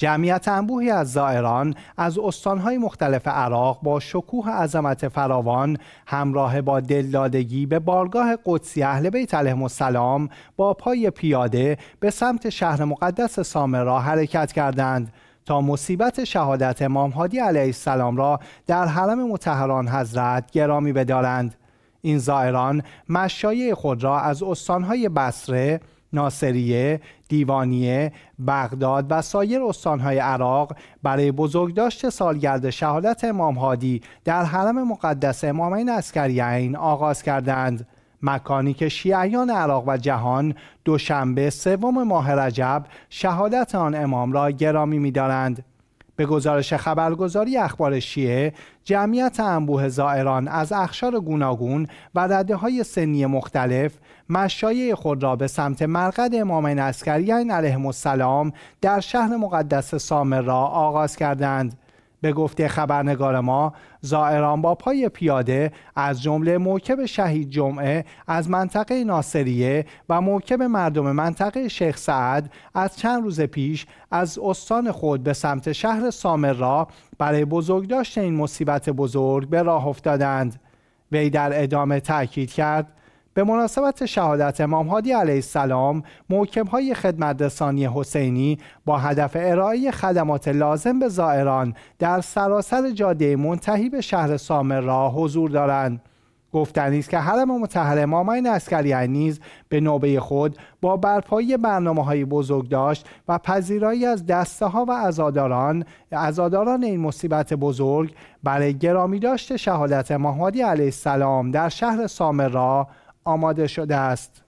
جمعیت انبوهی از زائران از استانهای مختلف عراق با شکوه عظمت فراوان همراه با دلدادگی به بارگاه قدسی اهل بیت علیهم السلام با پای پیاده به سمت شهر مقدس سامرا حرکت کردند تا مصیبت شهادت امام هادی علیه السلام را در حرم متحران حضرت گرامی بدارند این زائران مشایع خود را از استانهای بصره ناصریه، دیوانیه، بغداد و سایر استانهای عراق برای بزرگداشت سالگرد شهادت امام هادی در حرم مقدس امامین عسکریین آغاز کردند. مکانی که شیعیان عراق و جهان دوشنبه سوم ماه رجب شهادت آن امام را گرامی می‌دارند. به گزارش خبرگزاری اخبار شیعه جمعیت انبوه زائران از اخشار گوناگون و رده های سنی مختلف مشایع خود را به سمت مرقد امام عسکریان علیه السلام در شهر مقدس سامر را آغاز کردند به گفته خبرنگار ما زائران با پای پیاده از جمله موکب شهید جمعه از منطقه ناصریه و موکب مردم منطقه شیخ سعد از چند روز پیش از استان خود به سمت شهر سامر را برای بزرگداشت این مصیبت بزرگ به راه افتادند وی در ادامه تاکید کرد به مناسبت شهادت امام هادی علیه السلام محکم های خدمت حسینی با هدف ارائه خدمات لازم به زائران در سراسر جاده منتهی به شهر را حضور دارند گفتنی است که حرم متحر امامین عسکری نیز به نوبه خود با برپایی برنامه های بزرگ داشت و پذیرایی از دسته ها و ازاداران ازاداران این مصیبت بزرگ برای گرامی داشت شهادت مهادی علیه السلام در شهر سامرا آماده شده است.